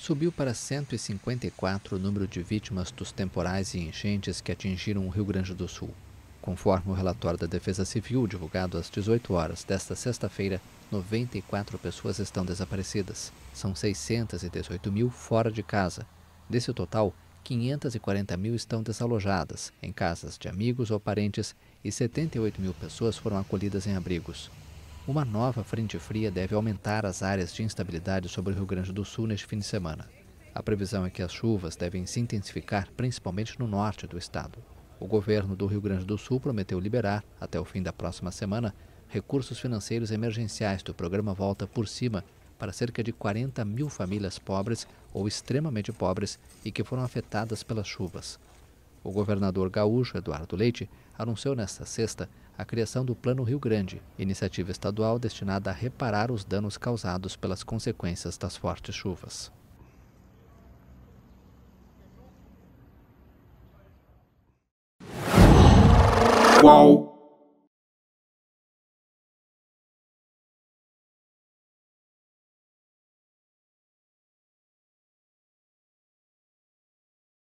subiu para 154 o número de vítimas dos temporais e enchentes que atingiram o Rio Grande do Sul. Conforme o relatório da Defesa Civil divulgado às 18 horas desta sexta-feira, 94 pessoas estão desaparecidas. São 618 mil fora de casa. Desse total, 540 mil estão desalojadas em casas de amigos ou parentes e 78 mil pessoas foram acolhidas em abrigos. Uma nova frente fria deve aumentar as áreas de instabilidade sobre o Rio Grande do Sul neste fim de semana. A previsão é que as chuvas devem se intensificar, principalmente no norte do estado. O governo do Rio Grande do Sul prometeu liberar, até o fim da próxima semana, recursos financeiros emergenciais do programa Volta por Cima para cerca de 40 mil famílias pobres ou extremamente pobres e que foram afetadas pelas chuvas. O governador gaúcho Eduardo Leite anunciou nesta sexta a criação do Plano Rio Grande, iniciativa estadual destinada a reparar os danos causados pelas consequências das fortes chuvas. Qual